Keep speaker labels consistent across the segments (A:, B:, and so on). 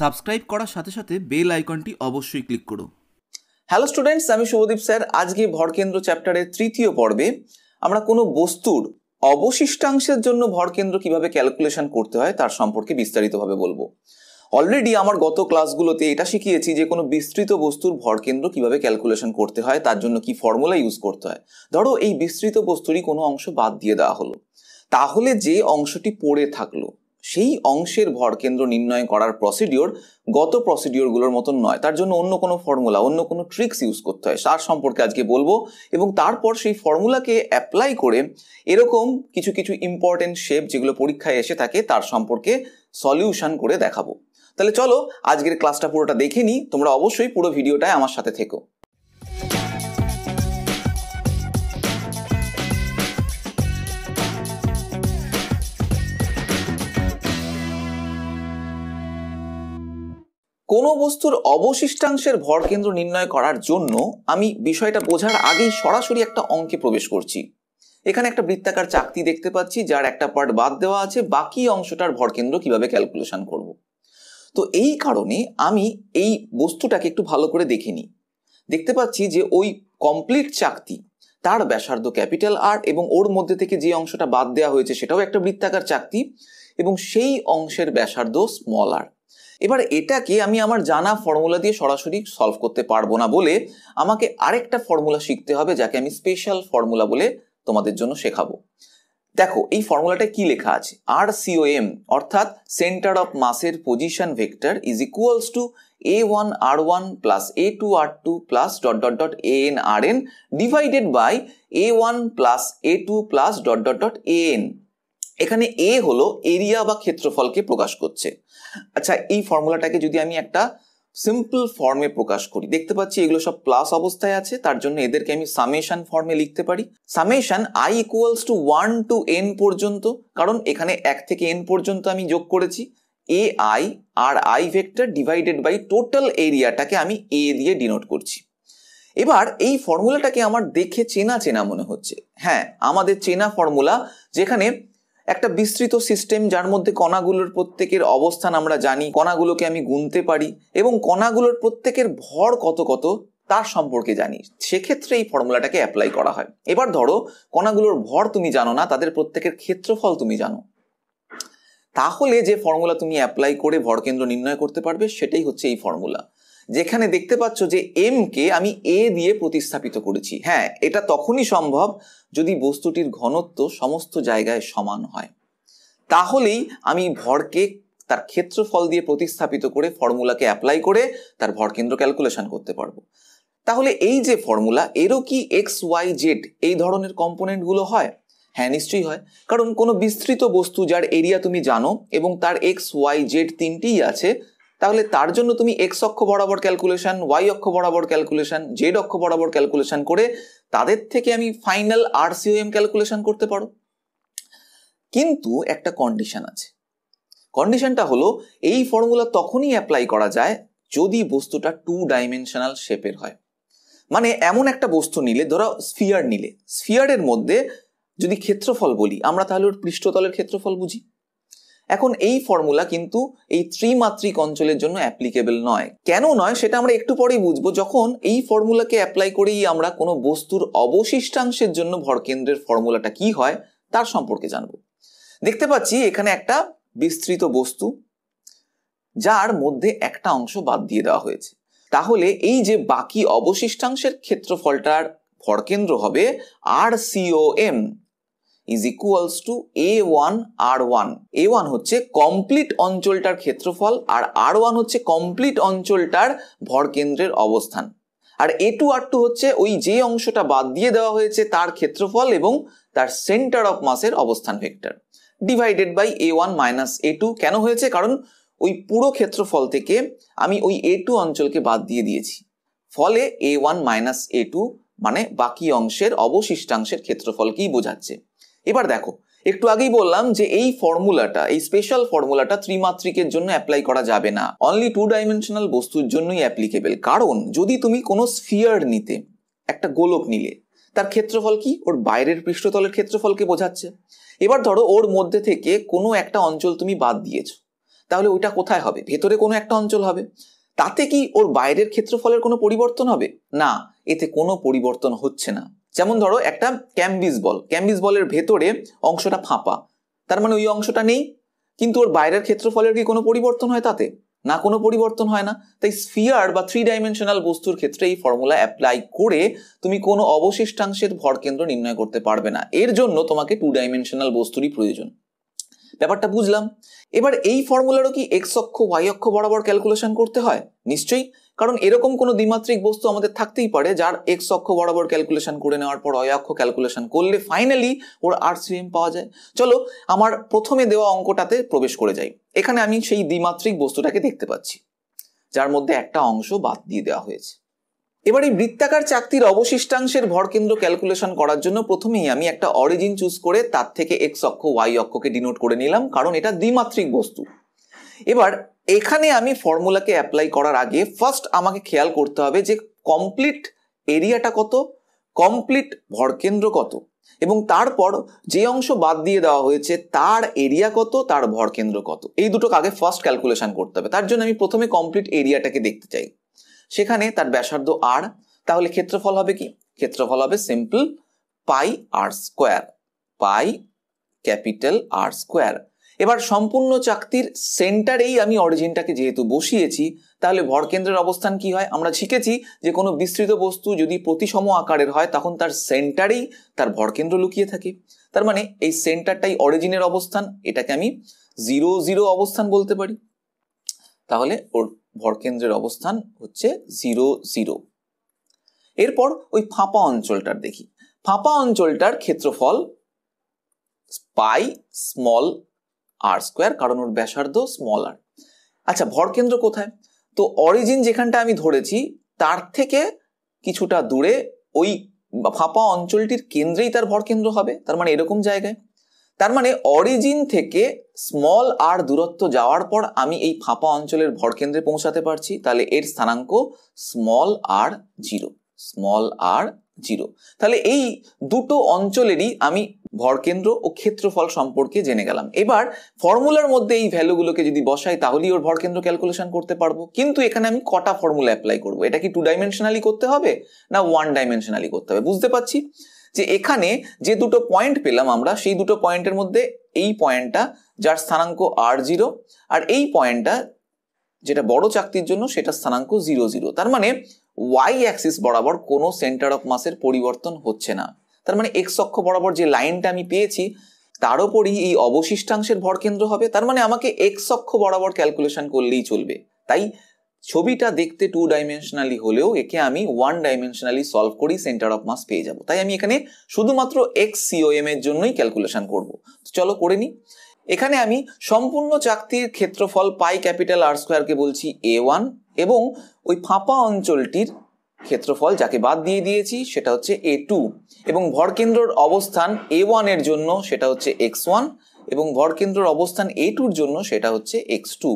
A: Subscribe করার সাথে সাথে বেল আইকনটি অবশ্যই ক্লিক করো হ্যালো স্টুডেন্টস আমি শুভদীপ স্যার আজকে ভরকেন্দ্র চ্যাপ্টারের তৃতীয় পর্বে আমরা কোনো বস্তুর অবশিষ্টাংশের জন্য ভরকেন্দ্র কিভাবে ক্যালকুলেশন করতে হয় তার সম্পর্কে বিস্তারিতভাবে বলবো অলরেডি আমার গত ক্লাসগুলোতে এটা শিখিয়েছি যে কোনো বিস্তৃত বস্তুর ভরকেন্দ্র কিভাবে ক্যালকুলেশন করতে হয় তার জন্য কি ফর্মুলা ইউজ করতে হয় ধরো এই বিস্তৃত বস্তুরই কোনো অংশ বাদ দিয়ে দেওয়া হলো তাহলে যে অংশটি পড়ে থাকলো সেই অংশের ভরকেন্দ্র নির্ণয় করার প্রসিডিওর গত প্রসিডিওরগুলোর মতন নয় তার জন্য অন্য কোনো ফর্মুলা অন্য কোনো ট্রিক্স ইউজ করতে হয় তার সম্পর্কে আজকে বলবো এবং তারপর সেই ফর্মুলাকে অ্যাপ্লাই করে এরকম কিছু কিছু ইম্পর্টেন্ট শেপ যেগুলো পরীক্ষায় এসে থাকে তার সম্পর্কে সলিউশন করে দেখাবো তাহলে চলো আজকের ক্লাসটা পুরোটা দেখে নিই তোমরা অবশ্যই পুরো ভিডিওটায় আমার সাথে থেকো কোনো বস্তুর অবশিষ্টাংশের ভরকেন্দ্র নির্ণয় করার জন্য আমি বিষয়টা বোঝার আগেই সরাসরি একটা অঙ্কে প্রবেশ করছি এখানে একটা বৃত্তাকার চাকতি দেখতে পাচ্ছি যার একটা পার্ট বাদ দেওয়া আছে বাকি অংশটার ভরকেন্দ্র কিভাবে ক্যালকুলেশন করব। তো এই কারণে আমি এই বস্তুটাকে একটু ভালো করে দেখে নিই দেখতে পাচ্ছি যে ওই কমপ্লিট চাকতি তার ব্যাসার্ধ ক্যাপিটাল আর এবং ওর মধ্যে থেকে যে অংশটা বাদ দেওয়া হয়েছে সেটাও একটা বৃত্তাকার চাকতি এবং সেই অংশের ব্যাসার্ধ স্মল আর এবার এটাকে আমি আমার জানা ফর্মুলা দিয়ে সরাসরি সলভ করতে পারবো না বলে আমাকে আরেকটা ফর্মুলা শিখতে হবে যাকে আমি স্পেশাল ফর্মুলা বলে তোমাদের জন্য শেখাবো দেখো এই ফর্মুলাটা কি লেখা আছে আর সিও এম অর্থাৎ সেন্টার অফ মাসের position vector is equals to A one R one plus A two R two plus dot dot dot A N R N divided by A one plus A two plus dot dot dot A N এখানে A হলো area বা ক্ষেত্রফলকে প্রকাশ করছে আচ্ছা এই ফর্মুলাটাকে যদি আমি একটা simple ফর্মে প্রকাশ করি দেখতে পাচ্ছি এগুলো সব প্লাস অবস্থায় আছে তার জন্য এদেরকে আমি সামেশন ফর্মে লিখতে পারি summation I equals to one to N পর্যন্ত কারণ এখানে এক থেকে এন পর্যন্ত আমি যোগ করেছি A I R I vector divided by total এরিয়াটাকে আমি এ দিয়ে ডিনোট করছি এবার এই ফর্মুলাটাকে আমার দেখে চেনা চেনা মনে হচ্ছে হ্যাঁ আমাদের চেনা ফর্মুলা যেখানে একটা বিস্তৃত সিস্টেম যার মধ্যে কণাগুলোর প্রত্যেকের অবস্থান আমরা জানি কণাগুলোকে আমি গুনতে পারি এবং কণাগুলোর প্রত্যেকের ভর কত কত তার সম্পর্কে জানি সেক্ষেত্রে এই ফর্মুলাটাকে অ্যাপ্লাই করা হয় এবার ধরো কণাগুলোর ভর তুমি জানো না তাদের প্রত্যেকের ক্ষেত্রফল তুমি জানো তাহলে যে ফর্মুলা তুমি অ্যাপ্লাই করে ভরকেন্দ্র নির্ণয় করতে পারবে সেটাই হচ্ছে এই ফর্মুলা যেখানে দেখতে পাচ্ছ যে এম কে আমি এ দিয়ে প্রতিস্থাপিত করেছি হ্যাঁ এটা তখনই সম্ভব যদি বস্তুটির ঘনত্ব সমস্ত জায়গায় সমান হয় তাহলেই আমি ভরকে তার ক্ষেত্রফল দিয়ে প্রতিস্থাপিত করে ফর্মুলাকে অ্যাপ্লাই করে তার ভরকেন্দ্র ক্যালকুলেশন করতে পারবো তাহলে এই যে ফর্মুলা এরও কি এক্স ওয়াই জেড এই ধরনের কম্পোনেন্টগুলো হয় হ্যাঁ নিশ্চয়ই হয় কারণ কোনো বিস্তৃত বস্তু যার এরিয়া তুমি জানো এবং তার এক্স ওয়াই জেড তিনটিই আছে তাহলে তার জন্য তুমি এক্স অক্ষ বরাবর ক্যালকুলেশন ওয়াই অক্ষ বরাবর ক্যালকুলেশন জেড অক্ষ বরাবর ক্যালকুলেশন করে তাদের থেকে আমি ফাইনাল আর সিওএম ক্যালকুলেশন করতে পারো কিন্তু একটা কন্ডিশন আছে কন্ডিশনটা হলো এই ফর্মুলা তখনই অ্যাপ্লাই করা যায় যদি বস্তুটা টু ডাইমেনশনাল শেপের হয় মানে এমন একটা বস্তু নিলে ধরো স্ফিয়ার নিলে স্ফিয়ারের মধ্যে যদি ক্ষেত্রফল বলি আমরা তাহলে ওর পৃষ্ঠতলের ক্ষেত্রফল বুঝি এখন এই ফর্মুলা কিন্তু এই ত্রিমাত্রিক অঞ্চলের জন্য অ্যাপ্লিকেবল নয় কেন নয় সেটা আমরা একটু পরেই বুঝবো যখন এই ফর্মুলাকে অ্যাপ্লাই করেই আমরা কোনো বস্তুর অবশিষ্টাংশের জন্য ভরকেন্দ্রের ফর্মুলাটা কি হয় তার সম্পর্কে জানব দেখতে পাচ্ছি এখানে একটা বিস্তৃত বস্তু যার মধ্যে একটা অংশ বাদ দিয়ে দেওয়া হয়েছে তাহলে এই যে বাকি অবশিষ্টাংশের ক্ষেত্রফলটার ভরকেন্দ্র হবে R C O M is equals to A one R one A one হচ্ছে কমপ্লিট অঞ্চলটার ক্ষেত্রফল আর আর ওয়ান হচ্ছে কমপ্লিট অঞ্চলটার ভরকেন্দ্রের অবস্থান আর এ টু আর টু হচ্ছে ওই যে অংশটা বাদ দিয়ে দেওয়া হয়েছে তার ক্ষেত্রফল এবং তার সেন্টার অফ মাসের অবস্থান vector divided by A one minus A two কেন হয়েছে কারণ ওই পুরো ক্ষেত্রফল থেকে আমি ওই এ টু অঞ্চলকে বাদ দিয়ে দিয়েছি ফলে A one minus A two মানে বাকি অংশের অবশিষ্টাংশের ক্ষেত্রফলকেই বোঝাচ্ছে এবার দেখো একটু আগেই বললাম যে এই ফর্মুলাটা এই স্পেশাল ফর্মুলাটা ত্রিমাত্রিকের জন্য অ্যাপ্লাই করা যাবে না অনলি টু ডাইমেনশনাল বস্তুর জন্যই অ্যাপ্লিকেবল কারণ যদি তুমি কোনো স্ফিয়ার নিতে একটা গোলক নিলে তার ক্ষেত্রফল কি ওর বাইরের পৃষ্ঠতলের ক্ষেত্রফলকে বোঝাচ্ছে এবার ধরো ওর মধ্যে থেকে কোনো একটা অঞ্চল তুমি বাদ দিয়েছো তাহলে ওইটা কোথায় হবে ভেতরে কোনো একটা অঞ্চল হবে তাতে কি ওর বাইরের ক্ষেত্রফলের কোনো পরিবর্তন হবে না এতে কোনো পরিবর্তন হচ্ছে না যেমন ধরো একটা ক্যাম্বিস বল ক্যাম্বিস বলের ভেতরে অংশটা ফাঁপা তার মানে ওই অংশটা নেই কিন্তু ওর বাইরের ক্ষেত্রফলের কি কোনো পরিবর্তন হয় তাতে না কোনো পরিবর্তন হয় না তাই স্ফিয়ার বা থ্রি ডাইমেনশনাল বস্তুর ক্ষেত্রে এই ফর্মুলা অ্যাপ্লাই করে তুমি কোনো অবশিষ্টাংশের ভরকেন্দ্র নির্ণয় করতে পারবে না এর জন্য তোমাকে টু ডাইমেনশনাল বস্তুরই প্রয়োজন ব্যাপারটা বুঝলাম এবার এই ফর্মুলারও কি এক্স অক্ষ ওয়াই অক্ষ বরাবর ক্যালকুলেশন করতে হয় নিশ্চয়ই কারণ এরকম কোনো দ্বিমাত্রিক বস্তু আমাদের থাকতেই পারে যার এক্স অক্ষ বরাবর ক্যালকুলেশন করে নেওয়ার পর অয় অক্ষ ক্যালকুলেশন করলে ফাইনালি ওর আর পাওয়া যায় চলো আমার প্রথমে দেওয়া অঙ্কটাতে প্রবেশ করে যাই এখানে আমি সেই দ্বিমাত্রিক বস্তুটাকে দেখতে পাচ্ছি যার মধ্যে একটা অংশ বাদ দিয়ে দেওয়া হয়েছে এবার এই বৃত্তাকার চাকতির অবশিষ্টাংশের ভরকেন্দ্র ক্যালকুলেশন করার জন্য প্রথমেই আমি একটা অরিজিন চুজ করে তার থেকে এক্স অক্ষ ওয়াই অক্ষকে ডিনোট করে নিলাম কারণ এটা দ্বিমাত্রিক বস্তু এবার এখানে আমি ফর্মুলাকে অ্যাপ্লাই করার আগে ফার্স্ট আমাকে খেয়াল করতে হবে যে কমপ্লিট এরিয়াটা কত কমপ্লিট ভরকেন্দ্র কত এবং তারপর যে অংশ বাদ দিয়ে দেওয়া হয়েছে তার এরিয়া কত তার ভরকেন্দ্র কত এই দুটোকে আগে ফার্স্ট ক্যালকুলেশন করতে হবে তার জন্য আমি প্রথমে কমপ্লিট এরিয়াটাকে দেখতে চাই সেখানে তার ব্যাসার্ধ আর তাহলে ক্ষেত্রফল হবে কি ক্ষেত্রফল হবে simple pi R square pi capital R square এবার সম্পূর্ণ চাকতির সেন্টারেই আমি অরিজিনটাকে যেহেতু বসিয়েছি তাহলে ভরকেন্দ্রের অবস্থান কি হয় আমরা শিখেছি যে কোনো বিস্তৃত বস্তু যদি প্রতিসম আকারের হয় তখন তার সেন্টারেই তার ভরকেন্দ্র লুকিয়ে থাকে তার মানে এই সেন্টারটাই অরিজিনের অবস্থান এটাকে আমি জিরো জিরো অবস্থান বলতে পারি তাহলে ওর ভরকেন্দ্রের অবস্থান হচ্ছে জিরো জিরো এরপর ওই ফাঁপা অঞ্চলটার দেখি ফাঁপা অঞ্চলটার ক্ষেত্রফল পাই স্মল আর স্কোয়ার কারণ ওর ব্যাসার্ধ স্মল আর আচ্ছা ভরকেন্দ্র কোথায় তো অরিজিন যেখানটা আমি ধরেছি তার থেকে কিছুটা দূরে ওই ফাঁপা অঞ্চলটির কেন্দ্রেই তার ভরকেন্দ্র হবে তার মানে এরকম জায়গায় তার মানে অরিজিন থেকে স্মল আর দূরত্ব যাওয়ার পর আমি এই ফাঁপা অঞ্চলের ভরকেন্দ্রে পৌঁছাতে পারছি তাহলে এর স্থানাঙ্ক small R zero small R zero তাহলে এই দুটো অঞ্চলেরই আমি ভরকেন্দ্র ও ক্ষেত্রফল সম্পর্কে জেনে গেলাম এবার ফর্মুলার মধ্যে এই ভ্যালুগুলোকে যদি বসাই তাহলেই ওর ভরকেন্দ্র ক্যালকুলেশন করতে পারবো কিন্তু এখানে আমি কটা ফর্মুলা অ্যাপ্লাই করবো এটা কি টু ডাইমেনশনালি করতে হবে না ওয়ান ডাইমেনশনালি করতে হবে বুঝতে পারছি যে এখানে যে দুটো পয়েন্ট পেলাম আমরা সেই দুটো পয়েন্টের মধ্যে এই পয়েন্টটা যার স্থানাঙ্ক আর জিরো আর এই পয়েন্টটা যেটা বড় চাকতির জন্য সেটা স্থানাঙ্ক জিরো জিরো তার মানে ওয়াই অ্যাক্সিস বরাবর কোনো সেন্টার অফ মাসের পরিবর্তন হচ্ছে না তার মানে এক্স অক্ষ বরাবর যে লাইনটা আমি পেয়েছি তার উপরই এই অবশিষ্টাংশের ভরকেন্দ্র হবে তার মানে আমাকে এক্স অক্ষ বরাবর ক্যালকুলেশন করলেই চলবে তাই ছবিটা দেখতে টু ডাইমেনশনালি হলেও একে আমি ওয়ান ডাইমেনশনালি সলভ করি সেন্টার অফ মাস পেয়ে যাব তাই আমি এখানে শুধুমাত্র এক্স সিওএম এর জন্যই ক্যালকুলেশন করব চলো করে নিই এখানে আমি সম্পূর্ণ চাকতির ক্ষেত্রফল পাই ক্যাপিটাল আর স্কোয়ারকে বলছি এ ওয়ান এবং ওই ফাঁপা অঞ্চলটির ক্ষেত্রফল যাকে বাদ দিয়ে দিয়েছি সেটা হচ্ছে এ টু এবং ভরকেন্দ্রর অবস্থান এ ওয়ানের জন্য সেটা হচ্ছে এক্স ওয়ান এবং ভরকেন্দ্রর অবস্থান এ টুর জন্য সেটা হচ্ছে এক্স টু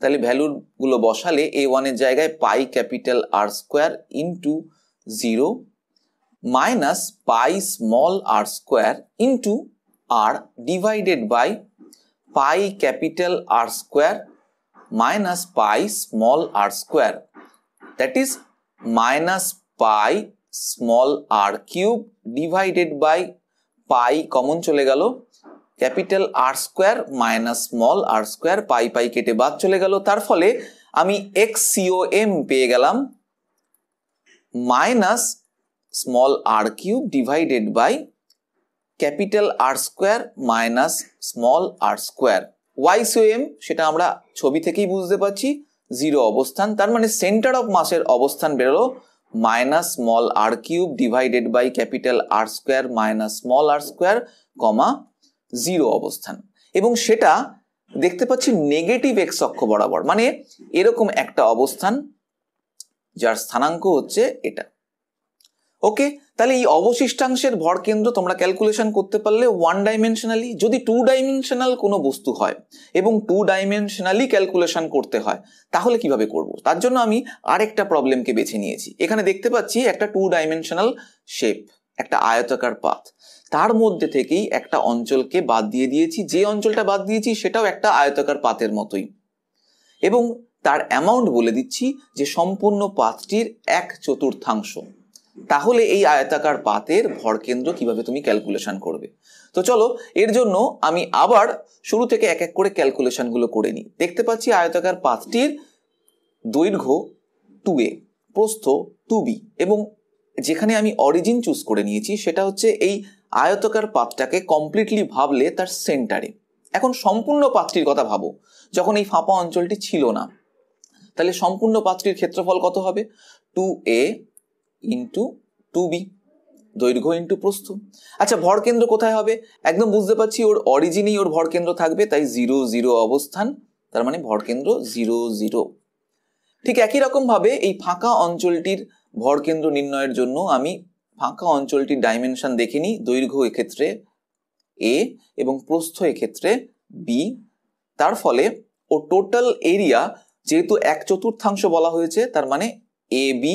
A: তাহলে ভ্যালুগুলো বসালে এ ওয়ানের জায়গায় pi capital R square into zero minus pi small R square into R divided by pi capital R square minus pi small R square that is minus pi small R cube divided by pi common চলে গেল capital R square minus small R square pi pi কেটে বাদ চলে গেল তার ফলে আমি x CO M পেয়ে গেলাম minus small R cube divided by capital R square minus small R square Y C O M সেটা আমরা ছবি থেকেই বুঝতে পারছি জিরো অবস্থান তার মানে সেন্টার অফ মাসের অবস্থান বেরোলো minus small R cube divided by capital R square minus small R square comma zero অবস্থান এবং সেটা দেখতে পাচ্ছি নেগেটিভ এক্স অক্ষ বরাবর মানে এরকম একটা অবস্থান যার স্থানাঙ্ক হচ্ছে এটা ওকে তাহলে এই অবশিষ্টাংশের ভরকেন্দ্র তোমরা ক্যালকুলেশন করতে পারলে ওয়ান ডাইমেনশনালি যদি টু ডাইমেনশনাল কোনো বস্তু হয় এবং টু ডাইমেনশনালি ক্যালকুলেশন করতে হয় তাহলে কিভাবে করব তার জন্য আমি আরেকটা প্রবলেমকে বেছে নিয়েছি এখানে দেখতে পাচ্ছি একটা টু ডাইমেনশনাল শেপ একটা আয়তাকার পাথ তার মধ্যে থেকেই একটা অঞ্চলকে বাদ দিয়ে দিয়েছি যে অঞ্চলটা বাদ দিয়েছি সেটাও একটা আয়তাকার পাতের মতোই এবং তার অ্যামাউন্ট বলে দিচ্ছি যে সম্পূর্ণ পাতটির এক চতুর্থাংশ তাহলে এই আয়তাকার পাতের ভরকেন্দ্র কিভাবে তুমি ক্যালকুলেশন করবে তো চলো এর জন্য আমি আবার শুরু থেকে এক এক করে গুলো করে নিই দেখতে পাচ্ছি আয়তাকার পাতটির দৈর্ঘ্য টু এ প্রস্থ টু বি এবং যেখানে আমি অরিজিন চুজ করে নিয়েছি সেটা হচ্ছে এই আয়তকার পাতটাকে কমপ্লিটলি ভাবলে তার সেন্টারে এখন সম্পূর্ণ পাত্রীর কথা ভাবো যখন এই ফাঁপা অঞ্চলটি ছিল না তাহলে সম্পূর্ণ পাত্রীর ক্ষেত্রফল কত হবে two A into two B দৈর্ঘ্য ইন্টু প্রস্থ আচ্ছা ভরকেন্দ্র কোথায় হবে একদম বুঝতে পারছি ওর অরিজিনেই ওর ভরকেন্দ্র থাকবে তাই জিরো জিরো অবস্থান তার মানে ভরকেন্দ্র জিরো জিরো ঠিক একই রকমভাবে এই ফাঁকা অঞ্চলটির ভরকেন্দ্র নির্ণয়ের জন্য আমি ফাঁকা অঞ্চলটির ডাইমেনশন দেখে নিই দৈর্ঘ্য এক্ষেত্রে এ এবং প্রস্থ এক্ষেত্রে বি তার ফলে ও টোটাল এরিয়া যেহেতু এক চতুর্থাংশ বলা হয়েছে তার মানে এ বি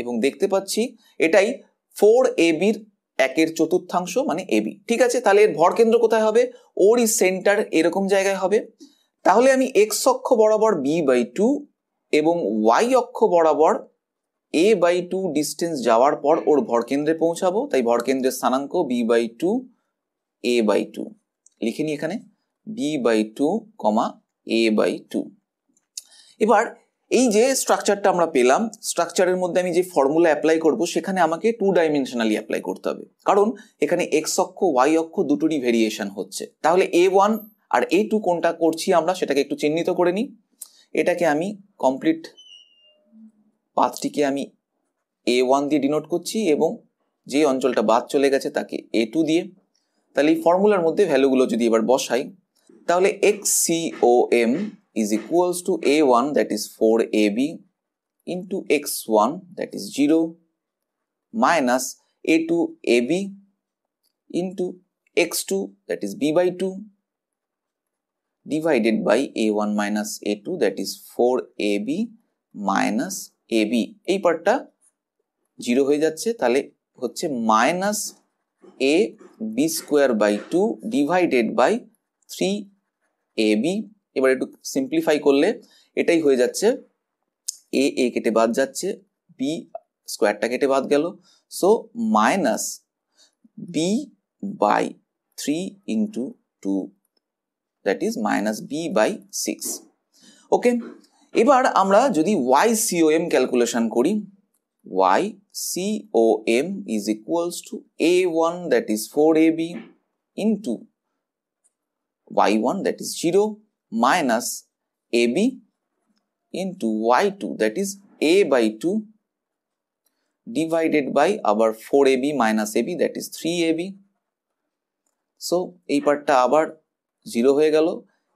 A: এবং দেখতে পাচ্ছি এটাই ফোর এ বির একের চতুর্থাংশ মানে এবি ঠিক আছে তাহলে এর ভর কেন্দ্র কোথায় হবে ওর ই সেন্টার এরকম জায়গায় হবে তাহলে আমি এক্স অক্ষ বরাবর বি বাই টু এবং ওয়াই অক্ষ বরাবর এ বাই টু ডিস্টেন্স যাওয়ার পর ওর ভরকেন্দ্রে পৌঁছাবো তাই ভরকেন্দ্রের স্থানাঙ্ক B by two A by two লিখে নিই এখানে B by two comma A by two এবার এই যে স্ট্রাকচারটা আমরা পেলাম স্ট্রাকচারের মধ্যে আমি যে ফর্মুলা অ্যাপ্লাই করব সেখানে আমাকে টু ডাইমেনশনালি অ্যাপ্লাই করতে হবে কারণ এখানে এক্স অক্ষ ওয়াই অক্ষ দুটোরই ভেরিয়েশন হচ্ছে তাহলে এ ওয়ান আর এ টু কোনটা করছি আমরা সেটাকে একটু চিহ্নিত করে নিই এটাকে আমি কমপ্লিট পাথটিকে আমি এ ওয়ান দিয়ে ডিনোট করছি এবং যে অঞ্চলটা বাদ চলে গেছে তাকে এ টু দিয়ে তাহলে এই ফর্মুলার মধ্যে ভ্যালুগুলো যদি এবার বসাই তাহলে X C O M is equals to A one that is four A B into X one that is zero minus A two A B into X two that is B by two divided by A one minus A two that is four A B minus A B এই পার্টটা zero হয়ে যাচ্ছে তাহলে হচ্ছে minus A B square by two divided by three A B এবার একটু simplify করলে এটাই হয়ে যাচ্ছে এ এ কেটে বাদ যাচ্ছে বি স্কোয়ারটা কেটে বাদ গেল so minus B by three into two that is minus B by six okay এবার আমরা যদি ওয়াই এম ক্যালকুলেশন করি Y M is equals to A one that is four A B into Y one that is zero minus A B into Y two that is A by two divided by আবার four A B minus A B that is three A B so এই পার্টটা আবার zero হয়ে গেল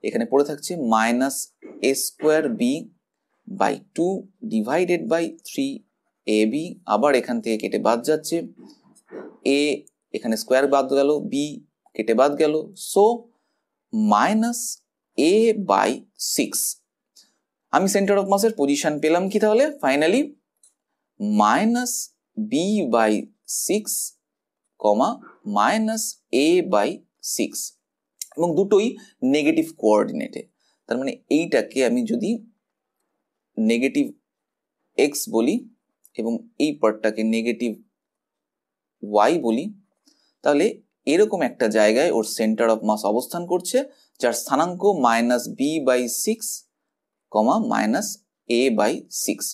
A: এখানে পড়ে থাকছে minus A square B by two divided by three A B আবার এখান থেকে কেটে বাদ যাচ্ছে এ এখানে স্কোয়ার বাদ গেল বি কেটে বাদ গেল so minus A by six আমি সেন্টার অফ মাসের পজিশন পেলাম কি তাহলে finally minus B by six comma minus A by six এবং দুটোই নেগেটিভ কোয়ার্ডিনেটে তার মানে এইটাকে আমি যদি নেগেটিভ এক্স বলি এবং এই পার্টটাকে নেগেটিভ ওয়াই বলি তাহলে এরকম একটা জায়গায় ওর সেন্টার অফ মাস অবস্থান করছে যার স্থানাঙ্ক minus B by six comma minus A by six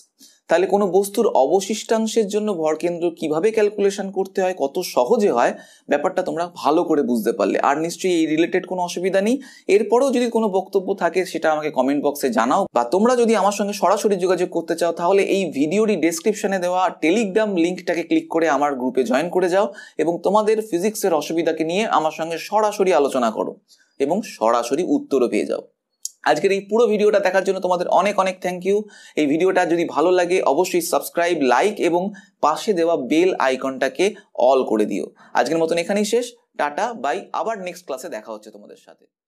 A: তাহলে কোনো বস্তুর অবশিষ্টাংশের জন্য ভরকেন্দ্র কিভাবে ক্যালকুলেশন করতে হয় কত সহজে হয় ব্যাপারটা তোমরা ভালো করে বুঝতে পারলে আর নিশ্চয়ই এই রিলেটেড কোনো অসুবিধা নেই এরপরেও যদি কোনো বক্তব্য থাকে সেটা আমাকে কমেন্ট বক্সে জানাও বা তোমরা যদি আমার সঙ্গে সরাসরি যোগাযোগ করতে চাও তাহলে এই ভিডিওটি ডেসক্রিপশনে দেওয়া টেলিগ্রাম লিঙ্কটাকে ক্লিক করে আমার গ্রুপে জয়েন করে যাও এবং তোমাদের ফিজিক্সের অসুবিধাকে নিয়ে আমার সঙ্গে সরাসরি আলোচনা করো এবং সরাসরি উত্তরও পেয়ে যাও আজকের এই পুরো ভিডিওটা দেখার জন্য তোমাদের অনেক অনেক থ্যাংক ইউ এই ভিডিওটা যদি ভালো লাগে অবশ্যই সাবস্ক্রাইব লাইক এবং পাশে দেওয়া বেল আইকনটাকে অল করে দিও আজকের মতন এখানেই শেষ টাটা বাই আবার নেক্সট ক্লাসে দেখা হচ্ছে তোমাদের সাথে